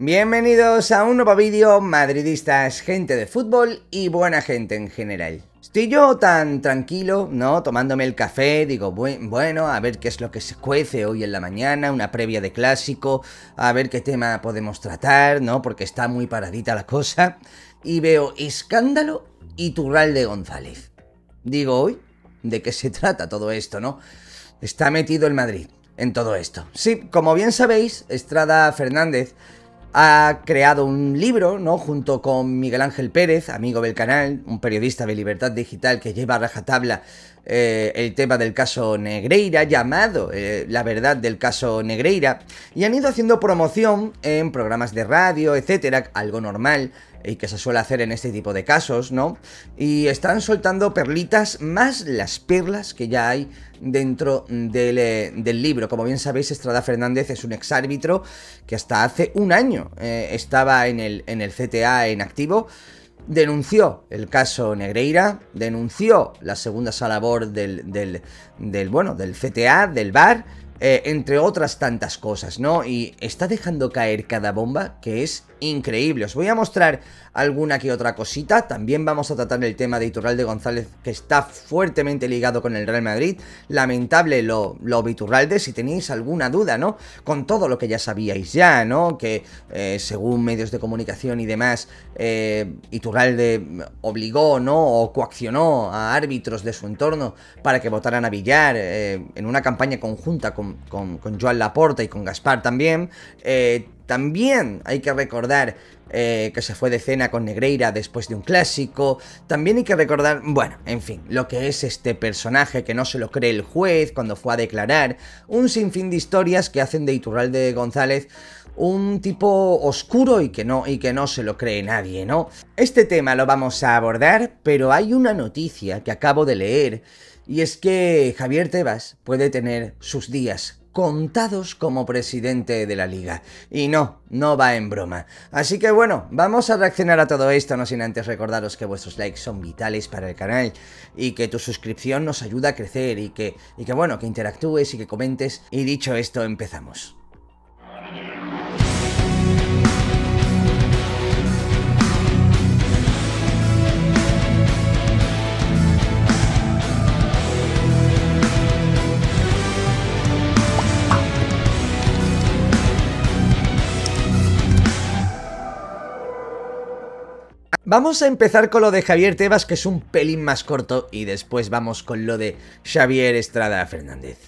Bienvenidos a un nuevo vídeo, madridistas, gente de fútbol y buena gente en general. Estoy yo tan tranquilo, ¿no? Tomándome el café, digo, bueno, a ver qué es lo que se cuece hoy en la mañana, una previa de clásico, a ver qué tema podemos tratar, ¿no? Porque está muy paradita la cosa. Y veo escándalo y turral de González. Digo, hoy, ¿de qué se trata todo esto, no? Está metido el Madrid en todo esto. Sí, como bien sabéis, Estrada Fernández ha creado un libro, ¿no? Junto con Miguel Ángel Pérez, amigo del canal, un periodista de Libertad Digital que lleva a rajatabla eh, el tema del caso Negreira, llamado eh, La verdad del caso Negreira, y han ido haciendo promoción en programas de radio, etcétera, algo normal, y que se suele hacer en este tipo de casos, ¿no? Y están soltando perlitas más las perlas que ya hay dentro del, eh, libro. Como bien sabéis, Estrada Fernández es un exárbitro que hasta hace un año eh, estaba en el, en el CTA en activo denunció el caso Negreira, denunció la segunda sala del, del, bueno, del CTA, del VAR, eh, entre otras tantas cosas, ¿no? Y está dejando caer cada bomba, que es increíble. Os voy a mostrar alguna que otra cosita. También vamos a tratar el tema de Iturralde González, que está fuertemente ligado con el Real Madrid. Lamentable lo, lo Iturralde, si tenéis alguna duda, ¿no? Con todo lo que ya sabíais ya, ¿no? Que eh, según medios de comunicación y demás, eh, Iturralde obligó, ¿no? O coaccionó a árbitros de su entorno para que votaran a Villar en una campaña conjunta con con, con, Joan Laporta y con Gaspar también. Eh, también hay que recordar eh, que se fue de cena con Negreira después de un clásico. También hay que recordar, bueno, en fin, lo que es este personaje que no se lo cree el juez cuando fue a declarar. Un sinfín de historias que hacen de Iturralde González un tipo oscuro y que no, y que no se lo cree nadie, ¿no? Este tema lo vamos a abordar, pero hay una noticia que acabo de leer y es que Javier Tebas puede tener sus días contados como presidente de la liga. Y no, no va en broma. Así que bueno, vamos a reaccionar a todo esto, no sin antes recordaros que vuestros likes son vitales para el canal y que tu suscripción nos ayuda a crecer y que, y que bueno, que interactúes y que comentes. Y dicho esto, empezamos. Vamos a empezar con lo de Javier Tebas, que es un pelín más corto, y después vamos con lo de Javier Estrada Fernández.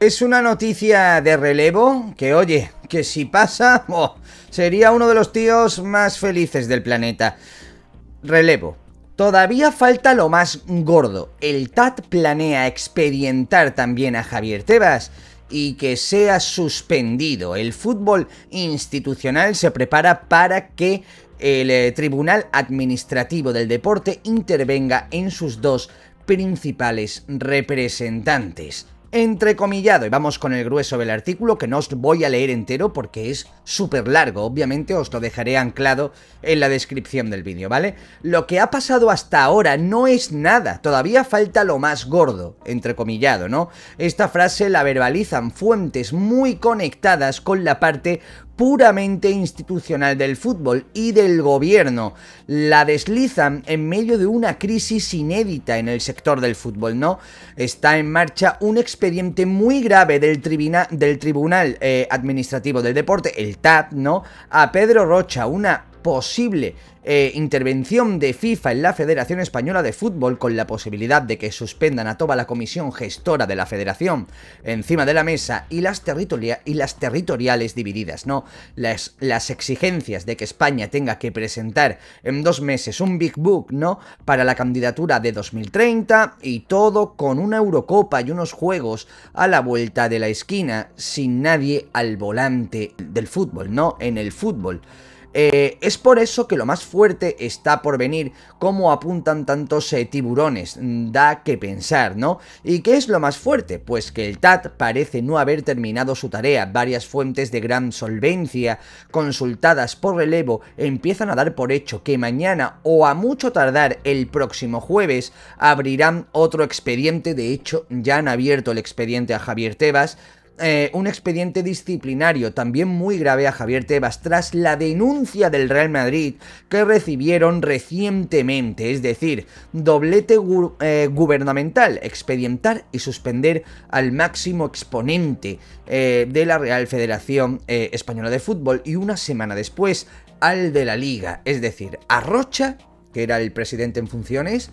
Es una noticia de relevo que, oye, que si pasa, oh, sería uno de los tíos más felices del planeta. Relevo. Todavía falta lo más gordo. El TAT planea expedientar también a Javier Tebas y que sea suspendido. El fútbol institucional se prepara para que el eh, Tribunal Administrativo del Deporte intervenga en sus dos principales representantes. Entrecomillado, y vamos con el grueso del artículo que no os voy a leer entero porque es súper largo, obviamente os lo dejaré anclado en la descripción del vídeo, ¿vale? Lo que ha pasado hasta ahora no es nada, todavía falta lo más gordo, entrecomillado, ¿no? Esta frase la verbalizan fuentes muy conectadas con la parte puramente institucional del fútbol y del gobierno. La deslizan en medio de una crisis inédita en el sector del fútbol, ¿no? Está en marcha un expediente muy grave del, del Tribunal eh, Administrativo del Deporte, el TAD, ¿no? A Pedro Rocha, una posible eh, intervención de FIFA en la Federación Española de Fútbol con la posibilidad de que suspendan a toda la comisión gestora de la federación encima de la mesa y las, territoriales divididas, ¿no? Las, las exigencias de que España tenga que presentar en dos meses un Big Book, ¿no? Para la candidatura de 2030 y todo con una Eurocopa y unos juegos a la vuelta de la esquina sin nadie al volante del fútbol, ¿no? En el fútbol. Eh, es por eso que lo más fuerte está por venir, como apuntan tantos eh, tiburones, mm, da que pensar, ¿no? ¿Y qué es lo más fuerte? Pues que el TAT parece no haber terminado su tarea, varias fuentes de gran solvencia consultadas por relevo empiezan a dar por hecho que mañana o a mucho tardar el próximo jueves abrirán otro expediente, de hecho ya han abierto el expediente a Javier Tebas, eh, un expediente disciplinario también muy grave a Javier Tebas tras la denuncia del Real Madrid que recibieron recientemente, es decir, doblete eh, gubernamental, expedientar y suspender al máximo exponente eh, de la Real Federación Española de Fútbol y una semana después al de la Liga, es decir, a Rocha, que era el presidente en funciones,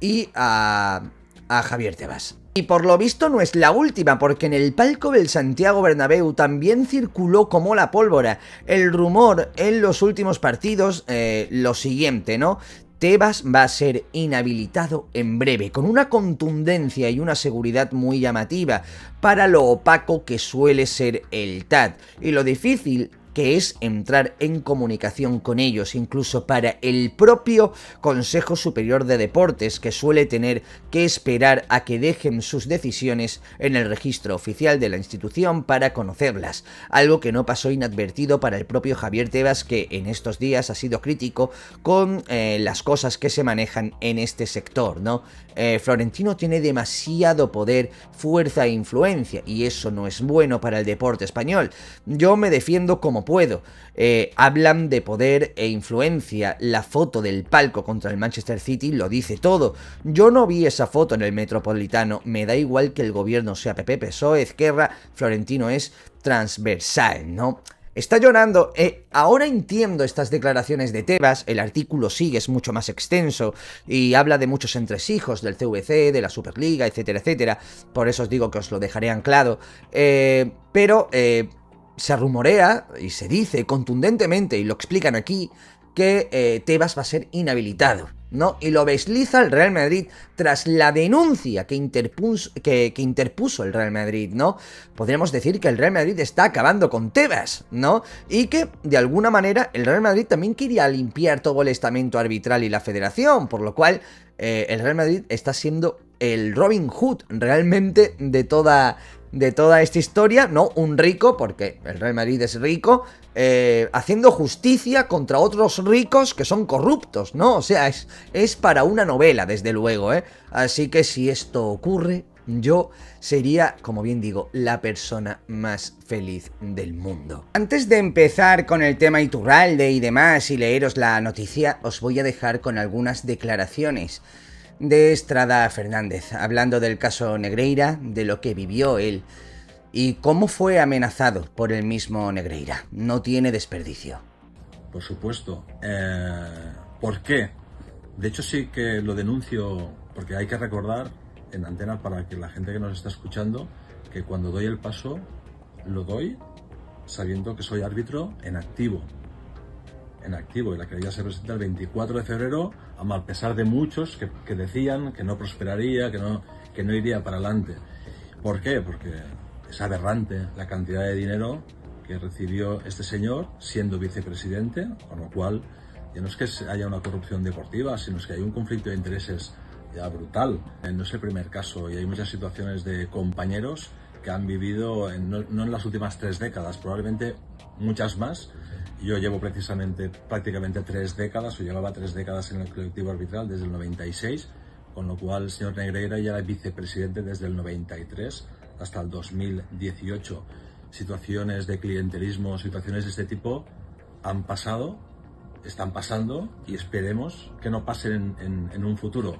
y a Javier Tebas. Y por lo visto no es la última, porque en el palco del Santiago Bernabéu también circuló como la pólvora el rumor en los últimos partidos, eh, lo siguiente, ¿no? Tebas va a ser inhabilitado en breve, con una contundencia y una seguridad muy llamativa para lo opaco que suele ser el tad Y lo difícil que es entrar en comunicación con ellos, incluso para el propio Consejo Superior de Deportes, que suele tener que esperar a que dejen sus decisiones en el registro oficial de la institución para conocerlas, algo que no pasó inadvertido para el propio Javier Tebas, que en estos días ha sido crítico con eh, las cosas que se manejan en este sector, ¿no? Eh, Florentino tiene demasiado poder, fuerza e influencia, y eso no es bueno para el deporte español. Yo me defiendo como puedo. Eh, hablan de poder e influencia. La foto del palco contra el Manchester City lo dice todo. Yo no vi esa foto en el Metropolitano. Me da igual que el gobierno sea PP, PSOE, Guerra, Florentino es transversal, ¿no? Está llorando. Eh, ahora entiendo estas declaraciones de Tebas. El artículo sigue, es mucho más extenso y habla de muchos entresijos del CVC, de la Superliga, etcétera, etcétera. Por eso os digo que os lo dejaré anclado. Eh, pero eh, se rumorea y se dice contundentemente, y lo explican aquí, que eh, Tebas va a ser inhabilitado, ¿no? Y lo desliza el Real Madrid tras la denuncia que interpuso, que, interpuso, el Real Madrid, ¿no? Podríamos decir que el Real Madrid está acabando con Tebas, ¿no? Y que, de alguna manera, el Real Madrid también quería limpiar todo el estamento arbitral y la federación, por lo cual eh, el Real Madrid está siendo el Robin Hood realmente de toda de toda esta historia, ¿no? Un rico, porque el Real Madrid es rico, eh, haciendo justicia contra otros ricos que son corruptos, ¿no? O sea, es, es para una novela, desde luego, ¿eh? Así que si esto ocurre, yo sería, como bien digo, la persona más feliz del mundo. Antes de empezar con el tema Iturralde y demás y leeros la noticia, os voy a dejar con algunas declaraciones de Estrada Fernández, hablando del caso Negreira, de lo que vivió él y cómo fue amenazado por el mismo Negreira. No tiene desperdicio. Por supuesto. Eh, ¿Por qué? De hecho sí que lo denuncio porque hay que recordar en antena para que la gente que nos está escuchando que cuando doy el paso lo doy sabiendo que soy árbitro en activo, en activo y la que ya se presenta el 24 de febrero, a mal pesar de muchos que, decían que no prosperaría, que no, que no iría para adelante. ¿Por qué? Porque es aberrante la cantidad de dinero que recibió este señor siendo vicepresidente, con lo cual ya no es que haya una corrupción deportiva, sino que hay un conflicto de intereses ya brutal. Eh, no es el primer caso y hay muchas situaciones de compañeros que han vivido, no, en las últimas tres décadas, probablemente muchas más, yo llevo precisamente prácticamente tres décadas, o llevaba tres décadas en el colectivo arbitral desde el 96, con lo cual el señor Negreira ya era vicepresidente desde el 93 hasta el 2018. Situaciones de clientelismo, situaciones de este tipo han pasado, están pasando y esperemos que no pasen en un futuro.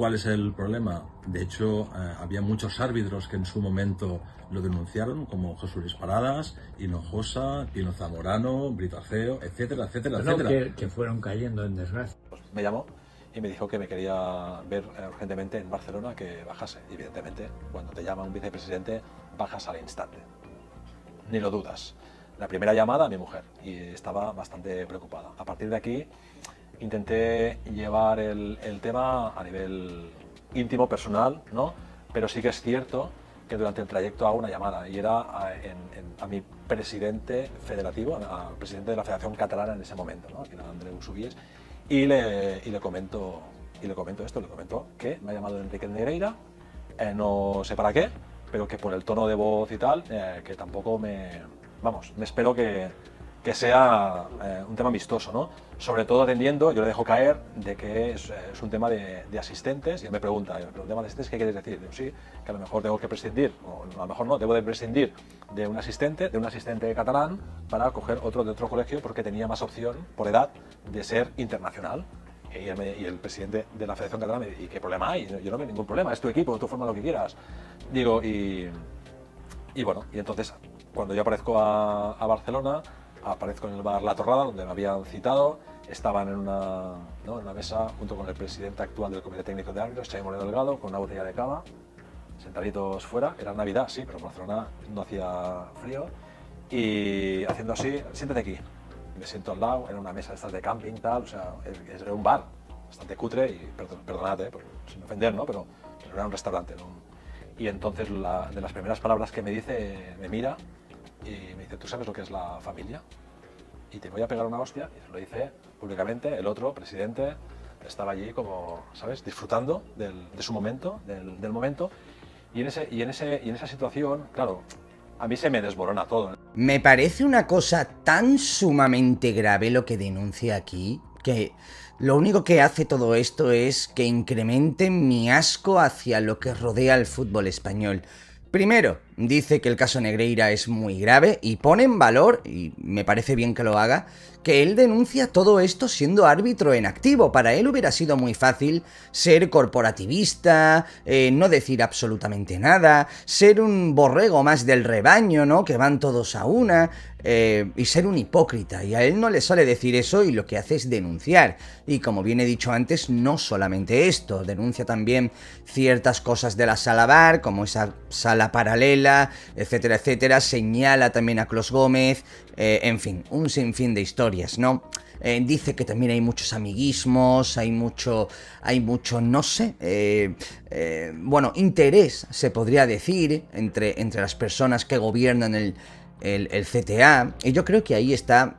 ¿Cuál es el problema? De hecho, eh, había muchos árbitros que en su momento lo denunciaron, como Jesús Luis Paradas, Hinojosa, Pino Zamorano, Britaceo, etcétera, etcétera, etcétera. que, fueron cayendo en desgracia. me llamó y me dijo que me quería ver eh, urgentemente en Barcelona, que bajase. Evidentemente, cuando te llama un vicepresidente, bajas al instante. Ni lo dudas. La primera llamada a mi mujer y estaba bastante preocupada. A partir de aquí intenté llevar el, tema a nivel íntimo, personal, ¿no? Pero sí que es cierto que durante el trayecto hago una llamada y era a, mi presidente federativo, al presidente de la Federación Catalana en ese momento, ¿no? que era Andreu y le, y comento, y le comento esto, le comento que me ha llamado Enrique Negreira, eh, no sé para qué, pero que por el tono de voz y tal, eh, que tampoco me... Vamos, me espero que, que sea eh, un tema vistoso, ¿no? Sobre todo atendiendo, yo le dejo caer de que es, eh, un tema de, asistentes, y él me pregunta, ¿el tema de asistentes qué quieres decir? Digo, sí, que a lo mejor tengo que prescindir, o a lo mejor no, debo de prescindir de un asistente, de un asistente catalán, para coger otro de otro colegio porque tenía más opción, por edad, de ser internacional. Y el, presidente de la Federación Catalana me dice, ¿y qué problema hay? Yo no veo ningún problema, es tu equipo, tú forma lo que quieras. Digo, y, y bueno, y entonces cuando yo aparezco a, a Barcelona, aparezco en el bar La Torrada, donde me habían citado, estaban en una, ¿no? en una mesa junto con el presidente actual del Comité Técnico de Árbitros, Chay Moreno Delgado, con una botella de cava, sentaditos fuera, era Navidad, sí, pero Barcelona no hacía frío, y haciendo así, siéntate aquí, me siento al lado, en una mesa de estas de camping, tal, o sea, es un bar, bastante cutre, y perdonad, eh, sin ofender, ¿no? Pero, era un restaurante, Y entonces de las primeras palabras que me dice, me mira, y me dice, ¿tú sabes lo que es la familia? Y te voy a pegar una hostia, y lo dice públicamente, el otro, presidente, estaba allí como, ¿sabes?, disfrutando de su momento, del, momento, y en, ese, y, en ese, y en esa situación, claro, a mí se me desborona todo. ¿eh? Me parece una cosa tan sumamente grave lo que denuncia aquí, que lo único que hace todo esto es que incremente mi asco hacia lo que rodea al fútbol español. Primero, dice que el caso Negreira es muy grave y pone en valor, y me parece bien que lo haga, que él denuncia todo esto siendo árbitro en activo. Para él hubiera sido muy fácil ser corporativista, eh, no decir absolutamente nada, ser un borrego más del rebaño, ¿no? Que van todos a una, eh, y ser un hipócrita. Y a él no le sale decir eso y lo que hace es denunciar. Y como bien he dicho antes, no solamente esto, denuncia también ciertas cosas de la sala bar, como esa sala paralela, etcétera, etcétera. Señala también a Clos Gómez, eh, en fin, un sinfín de historias, ¿no? Eh, dice que también hay muchos amiguismos, hay mucho, hay mucho, no sé, eh, bueno, interés, se podría decir, entre, entre las personas que gobiernan el, el, CTA. Y yo creo que ahí está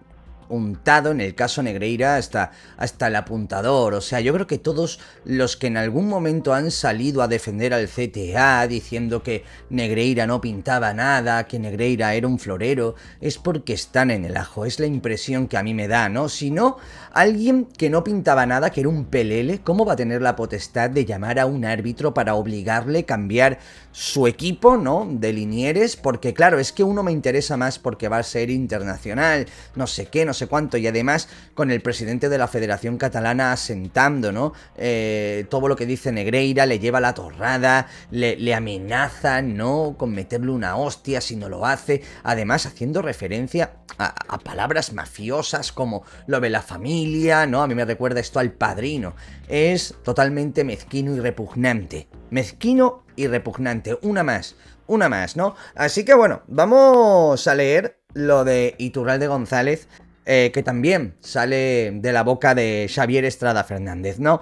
untado en el caso Negreira hasta, hasta el apuntador. O sea, yo creo que todos los que en algún momento han salido a defender al CTA diciendo que Negreira no pintaba nada, que Negreira era un florero, es porque están en el ajo. Es la impresión que a mí me da, ¿no? Si no, alguien que no pintaba nada, que era un pelele, ¿cómo va a tener la potestad de llamar a un árbitro para obligarle a cambiar su equipo, ¿no? De Linieres, porque claro, es que uno me interesa más porque va a ser internacional, no sé qué, no sé cuánto, y además con el presidente de la Federación Catalana asentando, ¿no? Eh, todo lo que dice Negreira, le lleva la torrada, le, amenaza, ¿no? Con meterle una hostia si no lo hace, además haciendo referencia a, palabras mafiosas como lo de la familia, ¿no? A mí me recuerda esto al padrino. Es totalmente mezquino y repugnante. Mezquino y repugnante. Una más, una más, ¿no? Así que bueno, vamos a leer lo de Iturralde González eh, que también sale de la boca de Xavier Estrada Fernández, ¿no?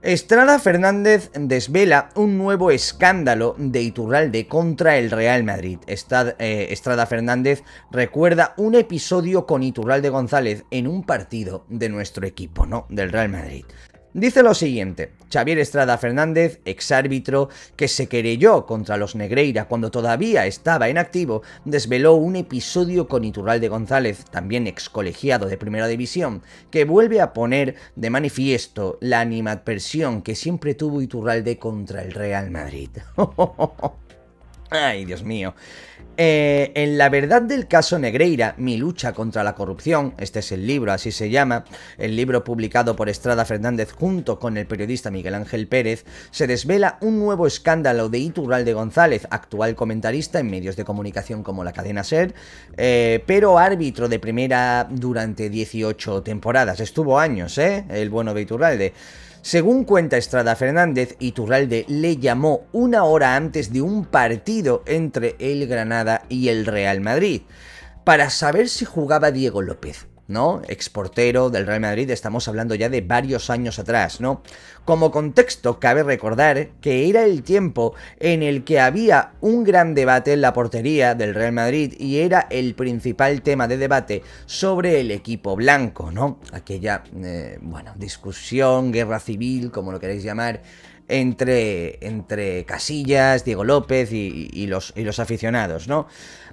Estrada Fernández desvela un nuevo escándalo de Iturralde contra el Real Madrid. Eh, Estrada Fernández recuerda un episodio con Iturralde González en un partido de nuestro equipo, ¿no? Del Real Madrid. Dice lo siguiente, Xavier Estrada Fernández, exárbitro, que se querelló contra los Negreira cuando todavía estaba en activo, desveló un episodio con Iturralde González, también excolegiado de Primera División, que vuelve a poner de manifiesto la animadversión que siempre tuvo Iturralde contra el Real Madrid. Ay, Dios mío. Eh, en La verdad del caso Negreira, mi lucha contra la corrupción, este es el libro, así se llama, el libro publicado por Estrada Fernández junto con el periodista Miguel Ángel Pérez, se desvela un nuevo escándalo de Iturralde González, actual comentarista en medios de comunicación como la cadena SER, eh, pero árbitro de primera durante 18 temporadas, estuvo años, ¿eh? El bueno de Iturralde. Según cuenta Estrada Fernández, Iturralde le llamó una hora antes de un partido entre el Granada y el Real Madrid para saber si jugaba Diego López. ¿no? Exportero del Real Madrid, estamos hablando ya de varios años atrás, ¿no? Como contexto, cabe recordar que era el tiempo en el que había un gran debate en la portería del Real Madrid y era el principal tema de debate sobre el equipo blanco, ¿no? Aquella, eh, bueno, discusión, guerra civil, como lo queréis llamar, entre, entre Casillas, Diego López y, los, los, aficionados, ¿no?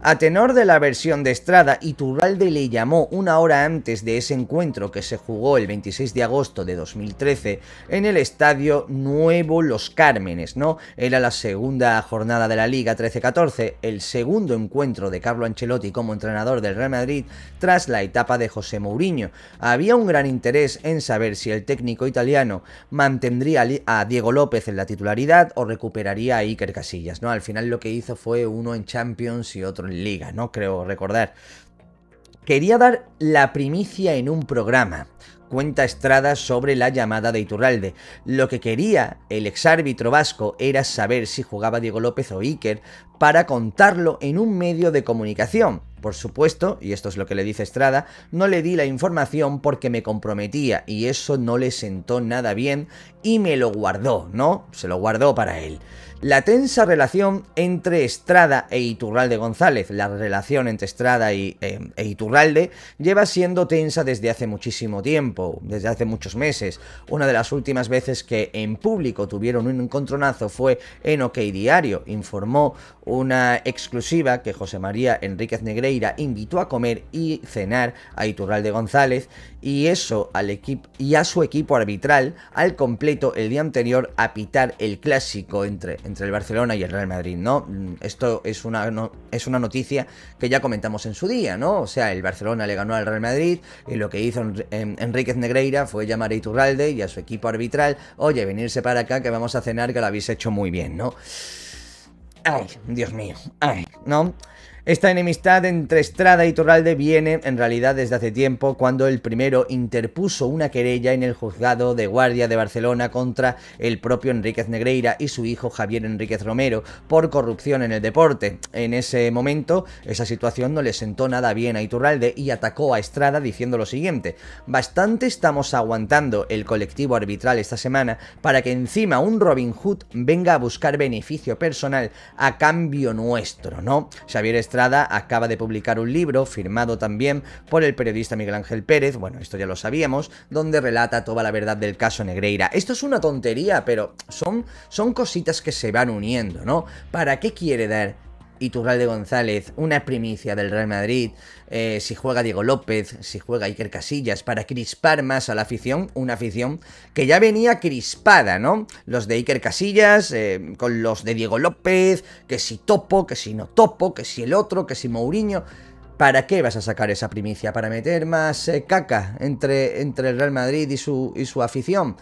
A tenor de la versión de Estrada, Iturralde le llamó una hora antes de ese encuentro que se jugó el 26 de agosto de 2013 en el Estadio Nuevo Los Cármenes, ¿no? Era la segunda jornada de la Liga 13-14, el segundo encuentro de Carlo Ancelotti como entrenador del Real Madrid tras la etapa de José Mourinho. Había un gran interés en saber si el técnico italiano mantendría a Diego López López en la titularidad o recuperaría a Iker Casillas, ¿no? Al final lo que hizo fue uno en Champions y otro en Liga, ¿no? Creo recordar. Quería dar la primicia en un programa, cuenta Estrada sobre la llamada de Iturralde. Lo que quería el exárbitro vasco era saber si jugaba Diego López o Iker para contarlo en un medio de comunicación. Por supuesto, y esto es lo que le dice Estrada, no le di la información porque me comprometía y eso no le sentó nada bien y me lo guardó, ¿no? Se lo guardó para él la tensa relación entre Estrada e Iturralde González. La relación entre Estrada y, eh, e Iturralde lleva siendo tensa desde hace muchísimo tiempo, desde hace muchos meses. Una de las últimas veces que en público tuvieron un encontronazo fue en OK Diario. Informó una exclusiva que José María Enríquez Negreira invitó a comer y cenar a Iturralde González y eso al y a su equipo arbitral al completo el día anterior a pitar el clásico entre entre el Barcelona y el Real Madrid, ¿no? Esto es una, es una noticia que ya comentamos en su día, ¿no? O sea, el Barcelona le ganó al Real Madrid y lo que hizo Enríquez Negreira fue llamar a Iturralde y a su equipo arbitral, oye, venirse para acá que vamos a cenar que lo habéis hecho muy bien, ¿no? Ay, Dios mío, ay, ¿no? Esta enemistad entre Estrada y Turralde viene en realidad desde hace tiempo cuando el primero interpuso una querella en el juzgado de guardia de Barcelona contra el propio Enríquez Negreira y su hijo Javier Enríquez Romero por corrupción en el deporte. En ese momento esa situación no le sentó nada bien a Iturralde y atacó a Estrada diciendo lo siguiente, bastante estamos aguantando el colectivo arbitral esta semana para que encima un Robin Hood venga a buscar beneficio personal a cambio nuestro, ¿no? Javier acaba de publicar un libro, firmado también por el periodista Miguel Ángel Pérez, bueno, esto ya lo sabíamos, donde relata toda la verdad del caso Negreira. Esto es una tontería, pero son, son cositas que se van uniendo, ¿no? ¿Para qué quiere dar Iturralde González, una primicia del Real Madrid, eh, si juega Diego López, si juega Iker Casillas, para crispar más a la afición, una afición que ya venía crispada, ¿no? Los de Iker Casillas, eh, con los de Diego López, que si topo, que si no topo, que si el otro, que si Mourinho... ¿Para qué vas a sacar esa primicia? ¿Para meter más eh, caca entre, entre, el Real Madrid y su, su afición?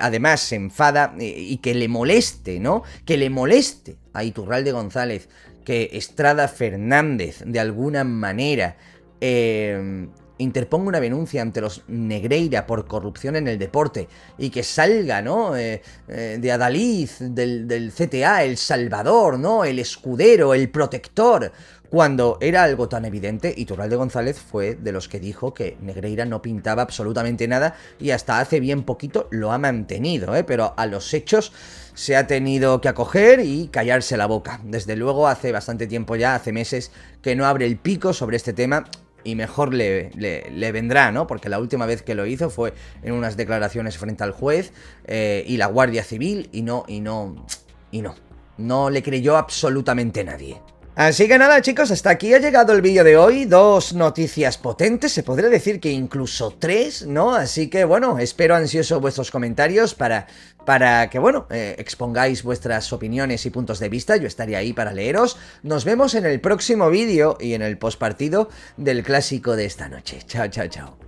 además, se enfada y, que le moleste, ¿no? Que le moleste a Iturralde González que Estrada Fernández, de alguna manera, em, interponga una denuncia ante los Negreira por corrupción en el deporte y que salga, ¿no? Eh, eh, de Adaliz, del, del, CTA, el Salvador, ¿no? El escudero, el protector cuando era algo tan evidente, Iturralde González fue de los que dijo que Negreira no pintaba absolutamente nada y hasta hace bien poquito lo ha mantenido, ¿eh? pero a los hechos se ha tenido que acoger y callarse la boca. Desde luego hace bastante tiempo ya, hace meses, que no abre el pico sobre este tema y mejor le, vendrá, ¿no? Porque la última vez que lo hizo fue en unas declaraciones frente al juez eh, y la Guardia Civil y no, y no, y no. No le creyó absolutamente nadie. Así que nada chicos, hasta aquí ha llegado el vídeo de hoy, dos noticias potentes, se podría decir que incluso tres, ¿no? Así que bueno, espero ansioso vuestros comentarios para, para que bueno, eh, expongáis vuestras opiniones y puntos de vista, yo estaría ahí para leeros. Nos vemos en el próximo vídeo y en el postpartido del clásico de esta noche. Chao, chao, chao.